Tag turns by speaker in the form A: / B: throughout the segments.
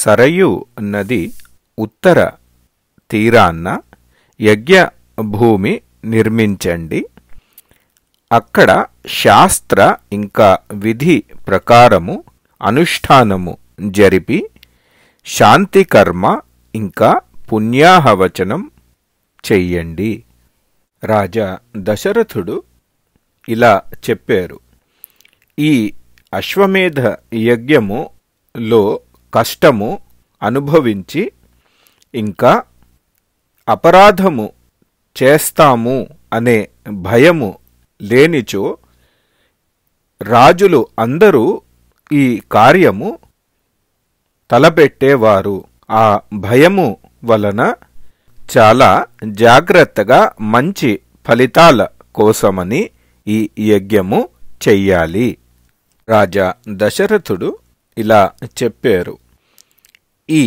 A: సరయు నది ఉత్తర తీరాన్న యజ్ఞ భూమి నిర్మించండి అక్కడ శాస్త్ర ఇంకా విధి ప్రకారము అనుష్ఠానము జరిపి శాంతి కర్మ ఇంకా పుణ్యాహవచనం చెయ్యండి రాజా దశరథుడు ఇలా చెప్పారు ఈ అశ్వమేధ యజ్ఞములో కష్టము అనుభవించి ఇంకా అపరాధము చేస్తాము అనే భయము లేనిచో రాజులు అందరూ ఈ కార్యము తలపెట్టేవారు ఆ భయము వలన చాలా జాగ్రత్తగా మంచి ఫలితాల కోసమని ఈ యజ్ఞము చెయ్యాలి రాజా దశరథుడు ఇలా చెప్పారు ఈ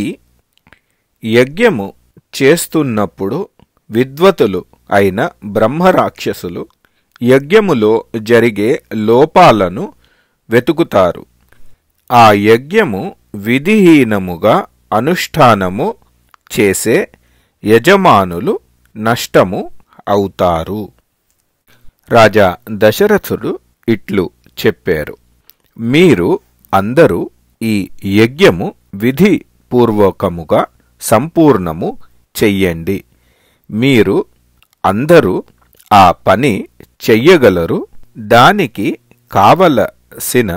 A: యజ్ఞము చేస్తున్నప్పుడు విద్వతులు అయిన బ్రహ్మరాక్షసులు యజ్ఞములో జరిగే లోపాలను వెతుకుతారు ఆ యజ్ఞము విధిహీనముగా అనుష్ఠానము చేసే యజమానులు నష్టము అవుతారు రాజా దశరథుడు ఇట్లు చెప్పారు మీరు అందరూ ఈ యజ్ఞము విధిపూర్వకముగా సంపూర్ణము చెయ్యండి మీరు అందరూ ఆ పని చెయ్యగలరు దానికి కావలసిన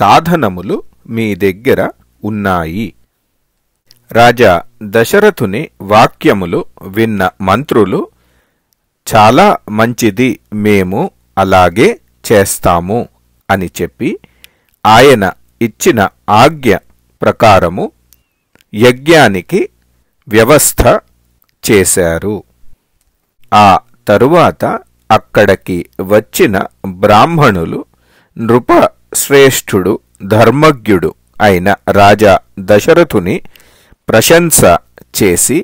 A: సాధనములు మీ దగ్గర ఉన్నాయి రాజా దశరథుని వాక్యములు విన్న మంత్రులు చాలా మంచిది మేము అలాగే చేస్తాము అని చెప్పి ఆయన ఇచ్చిన ఆజ్ఞ ప్రకారము యజ్ఞానికి వ్యవస్థ చేశారు ఆ తరువాత అక్కడికి వచ్చిన బ్రాహ్మణులు నృపశ్రేష్ఠుడు ధర్మజ్ఞుడు అయిన రాజా దశరథుని ప్రశంస చేసి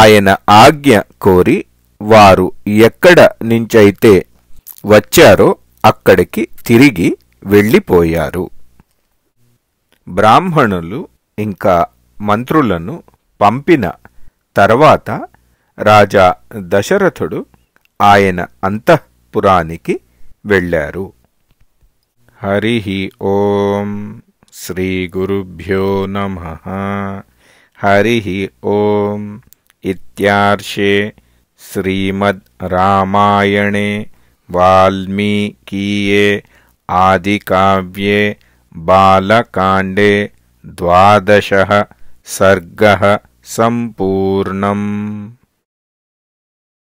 A: ఆయన ఆజ్ఞ కోరి వారు ఎక్కడ నుంచైతే వచ్చారో అక్కడికి తిరిగి వెళ్ళిపోయారు బ్రాహ్మణులు ఇంకా మంత్రులను పంపిన తర్వాత రాజా దశరథుడు ఆయన అంతఃపురానికి వెళ్ళారు హరి ఓం శ్రీ గురుభ్యో నమ హరి ఓం ఇర్షే శ్రీమద్ రామాయణే వాల్మీకీయే ఆదికావ్యే बालकाण्डे द्वादशः सर्गः सम्पूर्णम्